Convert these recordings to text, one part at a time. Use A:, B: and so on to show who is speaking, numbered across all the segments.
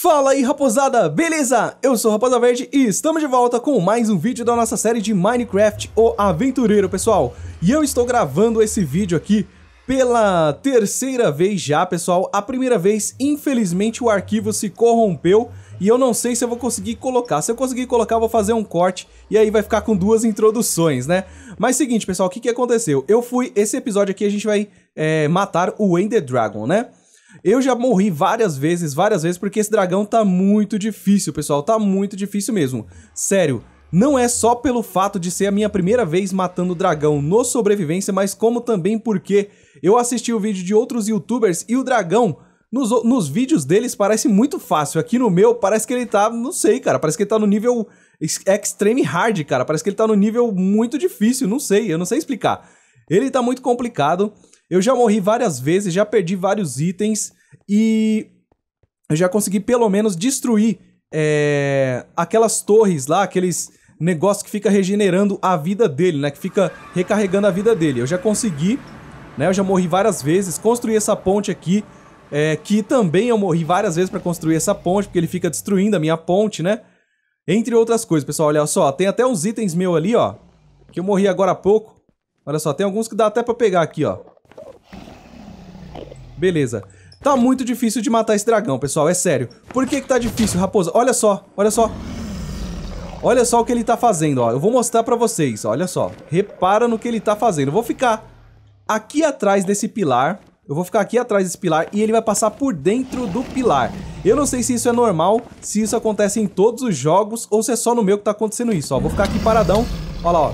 A: Fala aí raposada, beleza? Eu sou o Raposa Verde e estamos de volta com mais um vídeo da nossa série de Minecraft O Aventureiro, pessoal. E eu estou gravando esse vídeo aqui pela terceira vez já, pessoal. A primeira vez, infelizmente, o arquivo se corrompeu e eu não sei se eu vou conseguir colocar. Se eu conseguir colocar, eu vou fazer um corte e aí vai ficar com duas introduções, né? Mas seguinte, pessoal, o que, que aconteceu? Eu fui... Esse episódio aqui a gente vai é, matar o Ender Dragon, né? Eu já morri várias vezes, várias vezes, porque esse dragão tá muito difícil, pessoal. Tá muito difícil mesmo. Sério. Não é só pelo fato de ser a minha primeira vez matando o dragão no sobrevivência, mas como também porque eu assisti o vídeo de outros youtubers e o dragão nos, nos vídeos deles parece muito fácil. Aqui no meu, parece que ele tá, não sei, cara. Parece que ele tá no nível extreme hard, cara. Parece que ele tá no nível muito difícil, não sei, eu não sei explicar. Ele tá muito complicado. Eu já morri várias vezes, já perdi vários itens e eu já consegui pelo menos destruir é, aquelas torres lá, aqueles negócios que fica regenerando a vida dele, né? Que fica recarregando a vida dele. Eu já consegui, né? Eu já morri várias vezes, construí essa ponte aqui, é, que também eu morri várias vezes para construir essa ponte, porque ele fica destruindo a minha ponte, né? Entre outras coisas, pessoal, olha só, tem até uns itens meu ali, ó, que eu morri agora há pouco. Olha só, tem alguns que dá até para pegar aqui, ó. Beleza. Tá muito difícil de matar esse dragão, pessoal, é sério. Por que que tá difícil, raposa? Olha só, olha só. Olha só o que ele tá fazendo, ó. Eu vou mostrar pra vocês, olha só. Repara no que ele tá fazendo. Eu vou ficar aqui atrás desse pilar. Eu vou ficar aqui atrás desse pilar e ele vai passar por dentro do pilar. Eu não sei se isso é normal, se isso acontece em todos os jogos ou se é só no meu que tá acontecendo isso, ó. Vou ficar aqui paradão. Olha lá, ó.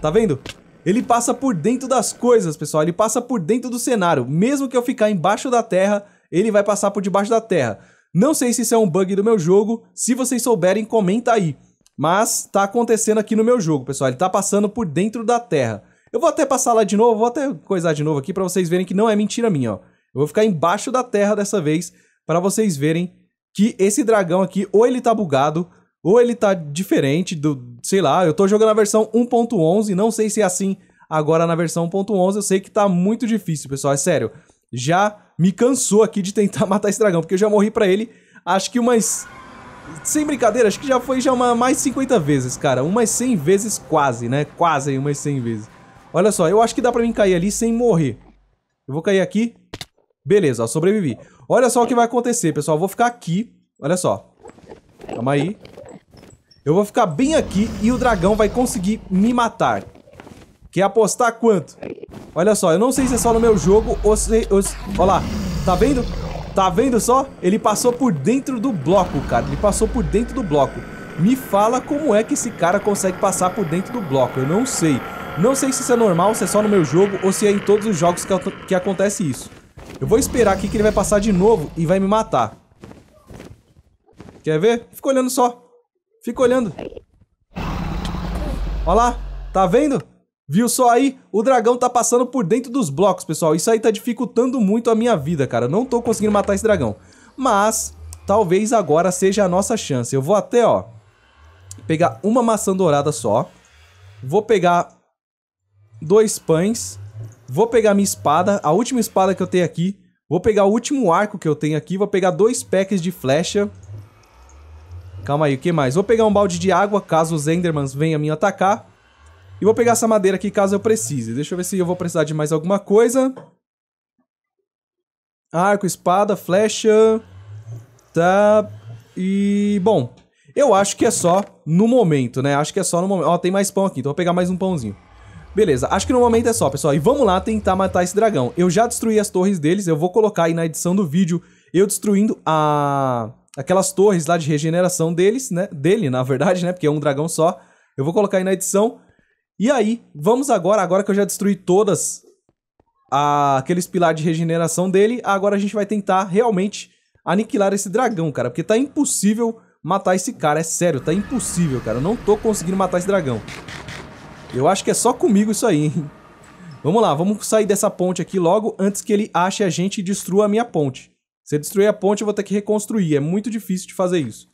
A: Tá vendo? Ele passa por dentro das coisas, pessoal. Ele passa por dentro do cenário. Mesmo que eu ficar embaixo da terra, ele vai passar por debaixo da terra. Não sei se isso é um bug do meu jogo. Se vocês souberem, comenta aí. Mas tá acontecendo aqui no meu jogo, pessoal. Ele tá passando por dentro da terra. Eu vou até passar lá de novo, vou até coisar de novo aqui para vocês verem que não é mentira minha, ó. Eu vou ficar embaixo da terra dessa vez para vocês verem que esse dragão aqui ou ele tá bugado ou ele tá diferente do, sei lá, eu tô jogando a versão 1.11, não sei se é assim agora na versão 1.11, eu sei que tá muito difícil, pessoal, é sério. Já me cansou aqui de tentar matar esse dragão, porque eu já morri pra ele, acho que umas... Sem brincadeira, acho que já foi já uma, mais 50 vezes, cara. Umas 100 vezes quase, né? Quase umas 100 vezes. Olha só, eu acho que dá pra mim cair ali sem morrer. Eu vou cair aqui. Beleza, ó, sobrevivi. Olha só o que vai acontecer, pessoal. Eu vou ficar aqui. Olha só. Calma aí. Eu vou ficar bem aqui e o dragão vai conseguir me matar. Quer apostar quanto? Olha só, eu não sei se é só no meu jogo ou se... Ou se... Olha lá, tá vendo? Tá vendo só? Ele passou por dentro do bloco, cara. Ele passou por dentro do bloco. Me fala como é que esse cara consegue passar por dentro do bloco. Eu não sei. Não sei se isso é normal, se é só no meu jogo ou se é em todos os jogos que, que acontece isso. Eu vou esperar aqui que ele vai passar de novo e vai me matar. Quer ver? Fica olhando só. Fica olhando. Olha lá, tá vendo? Viu só aí? O dragão tá passando por dentro dos blocos, pessoal. Isso aí tá dificultando muito a minha vida, cara. Eu não tô conseguindo matar esse dragão. Mas, talvez agora seja a nossa chance. Eu vou até, ó, pegar uma maçã dourada só. Vou pegar dois pães. Vou pegar minha espada, a última espada que eu tenho aqui. Vou pegar o último arco que eu tenho aqui. Vou pegar dois packs de flecha. Calma aí, o que mais? Vou pegar um balde de água, caso os Endermans venham me atacar. E vou pegar essa madeira aqui, caso eu precise. Deixa eu ver se eu vou precisar de mais alguma coisa. Arco, espada, flecha. Tá. E, bom, eu acho que é só no momento, né? Acho que é só no momento. Ó, tem mais pão aqui, então vou pegar mais um pãozinho. Beleza, acho que no momento é só, pessoal. E vamos lá tentar matar esse dragão. Eu já destruí as torres deles, eu vou colocar aí na edição do vídeo eu destruindo a aquelas torres lá de regeneração deles, né? Dele, na verdade, né? Porque é um dragão só. Eu vou colocar aí na edição. E aí, vamos agora, agora que eu já destruí todas a, aqueles pilares de regeneração dele, agora a gente vai tentar realmente aniquilar esse dragão, cara. Porque tá impossível matar esse cara, é sério, tá impossível, cara. Eu não tô conseguindo matar esse dragão. Eu acho que é só comigo isso aí, hein? Vamos lá, vamos sair dessa ponte aqui logo antes que ele ache a gente e destrua a minha ponte. Se eu destruir a ponte, eu vou ter que reconstruir. É muito difícil de fazer isso.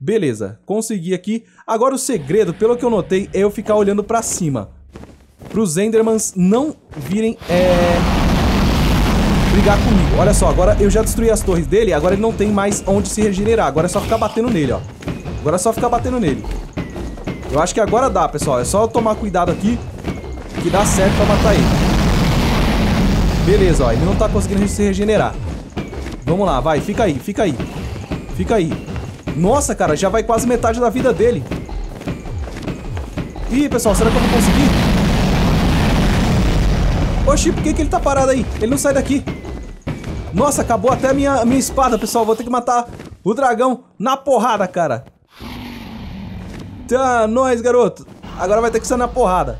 A: Beleza, consegui aqui. Agora o segredo, pelo que eu notei, é eu ficar olhando pra cima. Pros Endermans não virem, é... Brigar comigo. Olha só, agora eu já destruí as torres dele, agora ele não tem mais onde se regenerar. Agora é só ficar batendo nele, ó. Agora é só ficar batendo nele. Eu acho que agora dá, pessoal. É só tomar cuidado aqui que dá certo pra matar ele. Beleza, ó. Ele não tá conseguindo se regenerar. Vamos lá, vai. Fica aí, fica aí. Fica aí. Nossa, cara, já vai quase metade da vida dele. Ih, pessoal, será que eu vou conseguir? Oxi, por que, que ele tá parado aí? Ele não sai daqui. Nossa, acabou até a minha, minha espada, pessoal. Vou ter que matar o dragão na porrada, cara. Tá, nós, garoto. Agora vai ter que ser na porrada.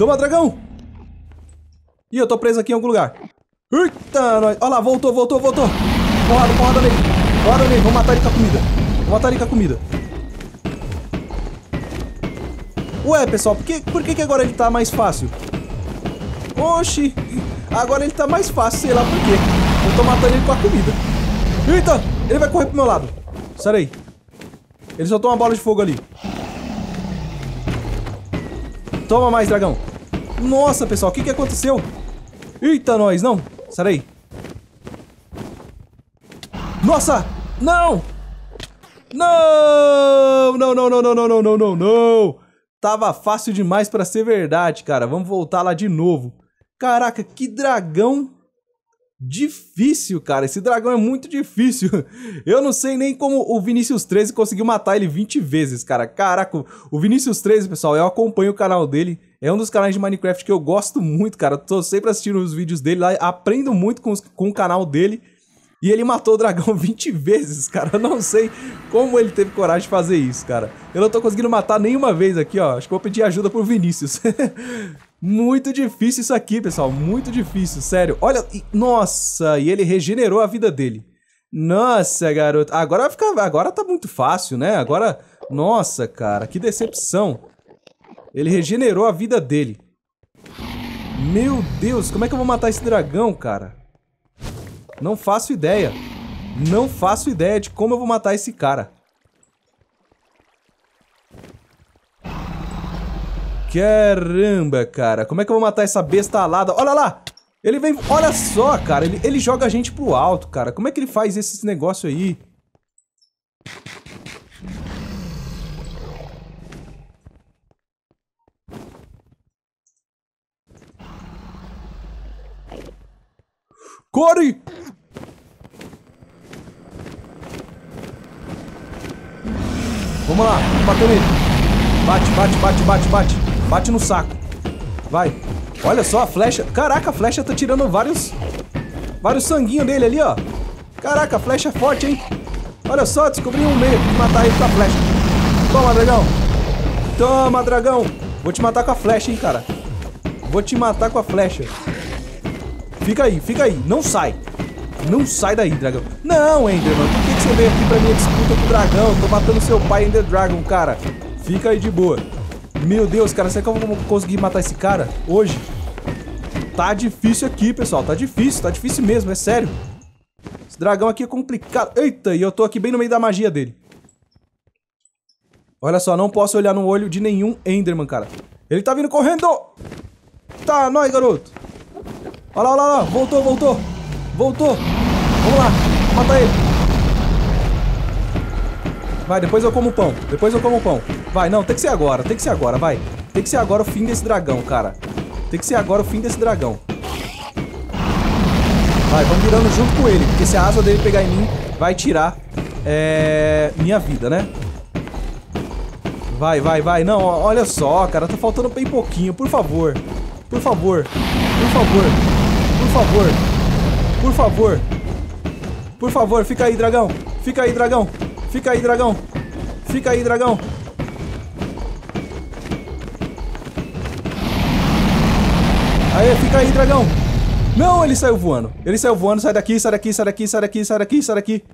A: Toma, dragão! Ih, eu tô preso aqui em algum lugar. Eita, nós. Olha lá, voltou, voltou, voltou. Porrada, porrada nele. Porrada nele. Vamos matar ele com a comida. Vamos matar ele com a comida. Ué, pessoal, por que, por que, que agora ele tá mais fácil? Oxi. Agora ele tá mais fácil, sei lá por quê. Eu tô matando ele com a comida. Eita, ele vai correr pro meu lado. Sai aí. Ele soltou uma bola de fogo ali. Toma mais, dragão. Nossa, pessoal, o que, que aconteceu? Eita, nós, não. Sai daí. Nossa! Não! Não! Não, não, não, não, não, não, não, não, não! Tava fácil demais pra ser verdade, cara. Vamos voltar lá de novo. Caraca, que dragão difícil, cara. Esse dragão é muito difícil. Eu não sei nem como o Vinícius 13 conseguiu matar ele 20 vezes, cara. Caraca, o Vinícius 13, pessoal, eu acompanho o canal dele. É um dos canais de Minecraft que eu gosto muito, cara. Tô sempre assistindo os vídeos dele lá, aprendo muito com, os, com o canal dele. E ele matou o dragão 20 vezes, cara. Eu não sei como ele teve coragem de fazer isso, cara. Eu não tô conseguindo matar nenhuma vez aqui, ó. Acho que vou pedir ajuda pro Vinícius. muito difícil isso aqui, pessoal. Muito difícil, sério. Olha, nossa, e ele regenerou a vida dele. Nossa, garoto. Agora fica, agora tá muito fácil, né? Agora, nossa, cara, que decepção. Ele regenerou a vida dele. Meu Deus, como é que eu vou matar esse dragão, cara? Não faço ideia. Não faço ideia de como eu vou matar esse cara. Caramba, cara. Como é que eu vou matar essa besta alada? Olha lá! Ele vem... Olha só, cara. Ele, ele joga a gente pro alto, cara. Como é que ele faz esses negócios aí? Corre! Vamos lá, bateu nele, Bate, bate, bate, bate, bate. Bate no saco. Vai. Olha só a flecha. Caraca, a flecha tá tirando vários... Vários sanguinhos dele ali, ó. Caraca, a flecha é forte, hein? Olha só, descobri um meio de matar ele com a flecha. Toma, dragão. Toma, dragão. Vou te matar com a flecha, hein, cara. Vou te matar com a flecha. Fica aí, fica aí. Não sai. Não sai daí, dragão. Não, Enderman. Por que, você veio aqui pra minha disputa com o dragão? tô matando seu pai, Ender Dragon, cara. Fica aí de boa. Meu Deus, cara. Será que eu vou conseguir matar esse cara hoje? Tá difícil aqui, pessoal. Tá difícil. Tá difícil mesmo. É sério. Esse dragão aqui é complicado. Eita, e eu tô aqui bem no meio da magia dele. Olha só, não posso olhar no olho de nenhum Enderman, cara. Ele tá vindo correndo! Tá, nós, garoto! Olha lá, olha lá, voltou, voltou. Voltou. Vamos lá, mata matar ele. Vai, depois eu como pão. Depois eu como pão. Vai, não, tem que ser agora, tem que ser agora, vai. Tem que ser agora o fim desse dragão, cara. Tem que ser agora o fim desse dragão. Vai, vamos virando junto com ele, porque se a asa dele pegar em mim, vai tirar é, minha vida, né? Vai, vai, vai. Não, olha só, cara, tá faltando bem pouquinho. Por favor, por favor, por favor favor. Por favor. Por favor, fica aí, dragão. Fica aí, dragão. Fica aí, dragão. Fica aí, dragão. Aê, fica aí, dragão. Não, ele saiu voando. Ele saiu voando. Sai daqui, sai daqui, sai daqui, sai daqui, sai daqui, sai daqui.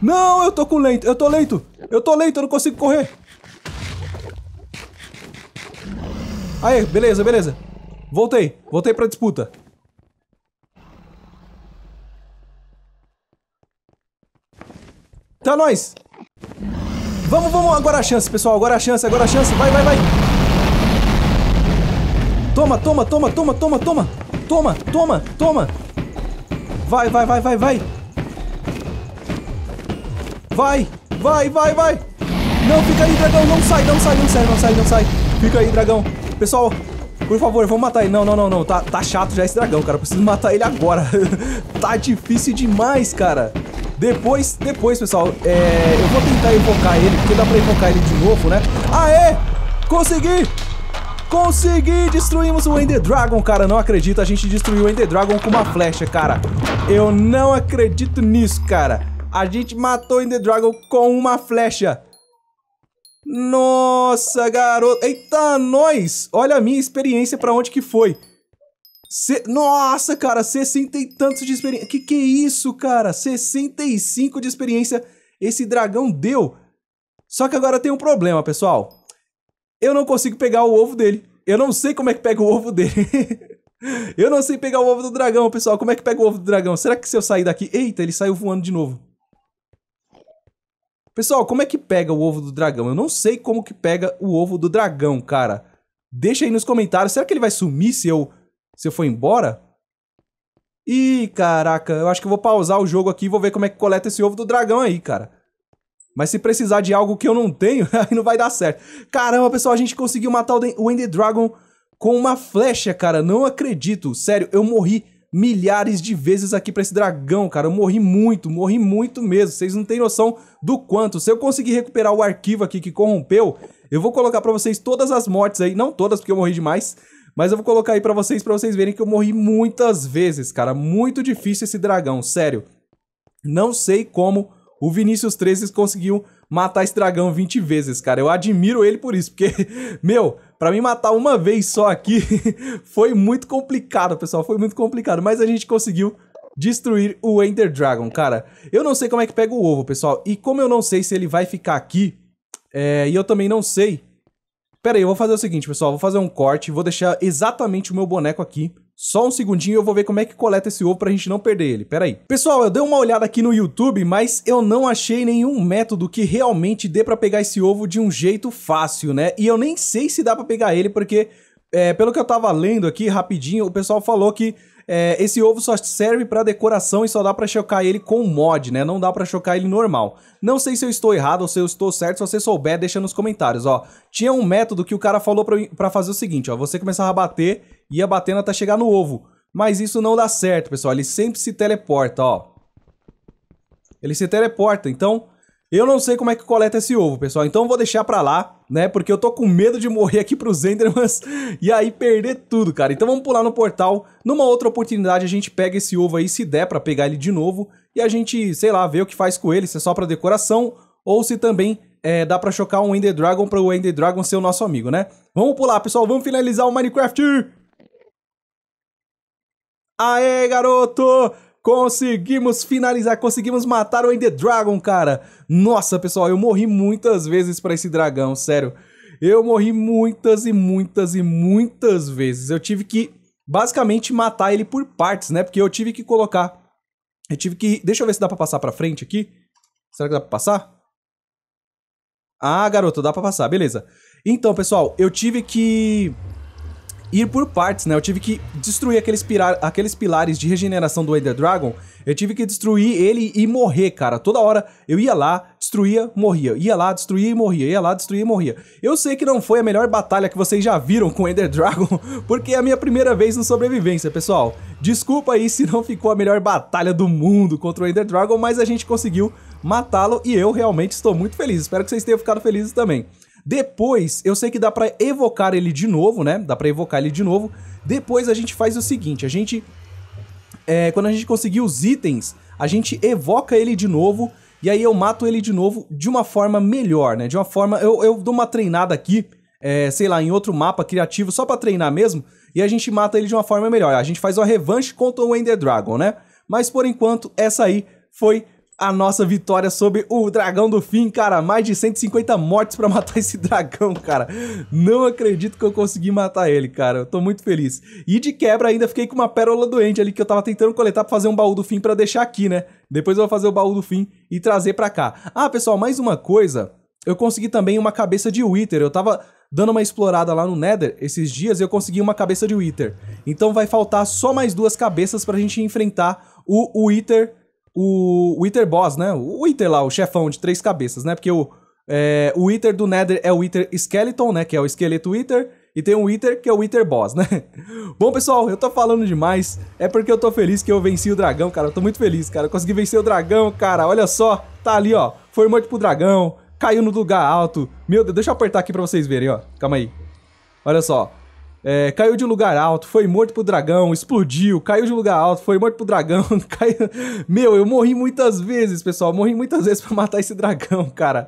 A: Não, eu tô com lento. Eu tô lento. Eu tô lento, eu não consigo correr. Aê, beleza, beleza. Voltei. Voltei pra disputa. Tá nós. Vamos, vamos. Agora a chance, pessoal. Agora a chance, agora a chance. Vai, vai, vai. Toma, toma, toma, toma, toma, toma. Toma, toma, toma. Vai, vai, vai, vai, vai. Vai, vai, vai, vai. Não, fica aí, dragão. Não sai, não sai, não sai, não sai, não sai. Fica aí, dragão. Pessoal, por favor, vamos matar ele. Não, não, não, não. Tá, tá chato já esse dragão, cara. Preciso matar ele agora. tá difícil demais, cara. Depois, depois, pessoal, é, eu vou tentar invocar ele, porque dá pra invocar ele de novo, né? Aê! Consegui! Consegui! Destruímos o Ender Dragon, cara. Não acredito, a gente destruiu o Ender Dragon com uma flecha, cara. Eu não acredito nisso, cara. A gente matou o Ender Dragon com uma flecha. Nossa, garoto. Eita, nós! Olha a minha experiência pra onde que foi. Nossa, cara, 60 e tantos de experiência. Que que é isso, cara? 65 de experiência esse dragão deu. Só que agora tem um problema, pessoal. Eu não consigo pegar o ovo dele. Eu não sei como é que pega o ovo dele. eu não sei pegar o ovo do dragão, pessoal. Como é que pega o ovo do dragão? Será que se eu sair daqui... Eita, ele saiu voando de novo. Pessoal, como é que pega o ovo do dragão? Eu não sei como que pega o ovo do dragão, cara. Deixa aí nos comentários. Será que ele vai sumir se eu se eu for embora... Ih, caraca, eu acho que eu vou pausar o jogo aqui e vou ver como é que coleta esse ovo do dragão aí, cara. Mas se precisar de algo que eu não tenho, aí não vai dar certo. Caramba, pessoal, a gente conseguiu matar o Ender Dragon com uma flecha, cara. Não acredito. Sério, eu morri milhares de vezes aqui pra esse dragão, cara. Eu morri muito, morri muito mesmo. Vocês não têm noção do quanto. Se eu conseguir recuperar o arquivo aqui que corrompeu, eu vou colocar pra vocês todas as mortes aí. Não todas, porque eu morri demais. Mas eu vou colocar aí para vocês, para vocês verem que eu morri muitas vezes, cara. Muito difícil esse dragão, sério. Não sei como o Vinícius 13 conseguiu matar esse dragão 20 vezes, cara. Eu admiro ele por isso, porque, meu, para mim matar uma vez só aqui foi muito complicado, pessoal. Foi muito complicado, mas a gente conseguiu destruir o Ender Dragon, cara. Eu não sei como é que pega o ovo, pessoal. E como eu não sei se ele vai ficar aqui, é, e eu também não sei Pera aí, eu vou fazer o seguinte, pessoal. Vou fazer um corte, vou deixar exatamente o meu boneco aqui. Só um segundinho, eu vou ver como é que coleta esse ovo pra gente não perder ele. Pera aí. Pessoal, eu dei uma olhada aqui no YouTube, mas eu não achei nenhum método que realmente dê pra pegar esse ovo de um jeito fácil, né? E eu nem sei se dá pra pegar ele, porque... É, pelo que eu tava lendo aqui, rapidinho, o pessoal falou que é, esse ovo só serve para decoração e só dá para chocar ele com mod, né? Não dá para chocar ele normal. Não sei se eu estou errado ou se eu estou certo. Se você souber, deixa nos comentários, ó. Tinha um método que o cara falou para fazer o seguinte, ó. Você começava a bater, ia batendo até chegar no ovo. Mas isso não dá certo, pessoal. Ele sempre se teleporta, ó. Ele se teleporta, então... Eu não sei como é que coleta esse ovo, pessoal. Então vou deixar pra lá, né? Porque eu tô com medo de morrer aqui pros Endermans e aí perder tudo, cara. Então vamos pular no portal. Numa outra oportunidade a gente pega esse ovo aí, se der pra pegar ele de novo. E a gente, sei lá, vê o que faz com ele, se é só pra decoração ou se também é, dá pra chocar um Ender Dragon pra o Ender Dragon ser o nosso amigo, né? Vamos pular, pessoal. Vamos finalizar o Minecraft! Aê, garoto! Conseguimos finalizar, conseguimos matar o Ender Dragon, cara. Nossa, pessoal, eu morri muitas vezes para esse dragão, sério. Eu morri muitas e muitas e muitas vezes. Eu tive que basicamente matar ele por partes, né? Porque eu tive que colocar eu tive que, deixa eu ver se dá para passar para frente aqui. Será que dá para passar? Ah, garoto, dá para passar, beleza. Então, pessoal, eu tive que ir por partes, né? Eu tive que destruir aqueles, aqueles pilares de regeneração do Ender Dragon. Eu tive que destruir ele e morrer, cara. Toda hora eu ia lá, destruía, morria. Ia lá, destruía e morria. Ia lá, destruía e morria. Eu sei que não foi a melhor batalha que vocês já viram com o Ender Dragon, porque é a minha primeira vez no sobrevivência, pessoal. Desculpa aí se não ficou a melhor batalha do mundo contra o Ender Dragon, mas a gente conseguiu matá-lo e eu realmente estou muito feliz. Espero que vocês tenham ficado felizes também. Depois, eu sei que dá para evocar ele de novo, né? Dá para evocar ele de novo. Depois a gente faz o seguinte, a gente é, quando a gente conseguir os itens, a gente evoca ele de novo e aí eu mato ele de novo de uma forma melhor, né? De uma forma. Eu, eu dou uma treinada aqui, é, sei lá, em outro mapa criativo, só pra treinar mesmo, e a gente mata ele de uma forma melhor. A gente faz uma revanche contra o Ender Dragon, né? Mas por enquanto, essa aí foi a nossa vitória sobre o Dragão do Fim, cara. Mais de 150 mortes para matar esse dragão, cara. Não acredito que eu consegui matar ele, cara. Eu tô muito feliz. E de quebra ainda fiquei com uma pérola doente ali que eu tava tentando coletar pra fazer um baú do fim para deixar aqui, né? Depois eu vou fazer o baú do fim e trazer pra cá. Ah, pessoal, mais uma coisa. Eu consegui também uma cabeça de Wither. Eu tava dando uma explorada lá no Nether esses dias e eu consegui uma cabeça de Wither. Então vai faltar só mais duas cabeças pra gente enfrentar o Wither o, o Wither Boss, né? O Wither lá, o chefão de três cabeças, né? Porque o, é, o Wither do Nether é o Wither Skeleton, né? Que é o esqueleto Wither. E tem um Wither que é o Wither Boss, né? Bom, pessoal, eu tô falando demais. É porque eu tô feliz que eu venci o dragão, cara. Eu tô muito feliz, cara. Eu consegui vencer o dragão, cara. Olha só, tá ali, ó. Foi morto pro dragão, caiu no lugar alto. Meu Deus, deixa eu apertar aqui pra vocês verem, ó. Calma aí. Olha só. É, caiu de lugar alto, foi morto pro dragão, explodiu, caiu de lugar alto, foi morto pro dragão, caiu... Meu, eu morri muitas vezes, pessoal, morri muitas vezes pra matar esse dragão, cara.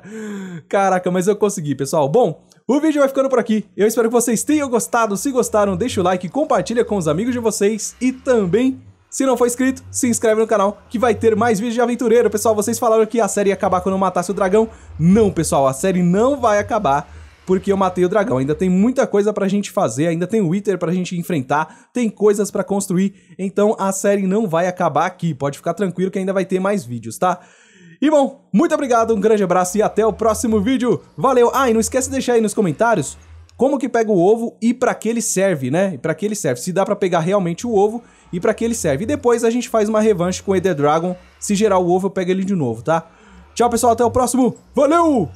A: Caraca, mas eu consegui, pessoal. Bom, o vídeo vai ficando por aqui. Eu espero que vocês tenham gostado. Se gostaram, deixa o like, compartilha com os amigos de vocês e também... Se não for inscrito, se inscreve no canal que vai ter mais vídeos de aventureiro. Pessoal, vocês falaram que a série ia acabar quando matasse o dragão. Não, pessoal, a série não vai acabar porque eu matei o dragão. Ainda tem muita coisa pra gente fazer, ainda tem o Wither pra gente enfrentar, tem coisas pra construir, então a série não vai acabar aqui. Pode ficar tranquilo que ainda vai ter mais vídeos, tá? E bom, muito obrigado, um grande abraço e até o próximo vídeo. Valeu! Ah, e não esquece de deixar aí nos comentários como que pega o ovo e para que ele serve, né? Para que ele serve, se dá para pegar realmente o ovo e para que ele serve. E depois a gente faz uma revanche com o Eder Dragon, se gerar o ovo eu pego ele de novo, tá? Tchau pessoal, até o próximo, valeu!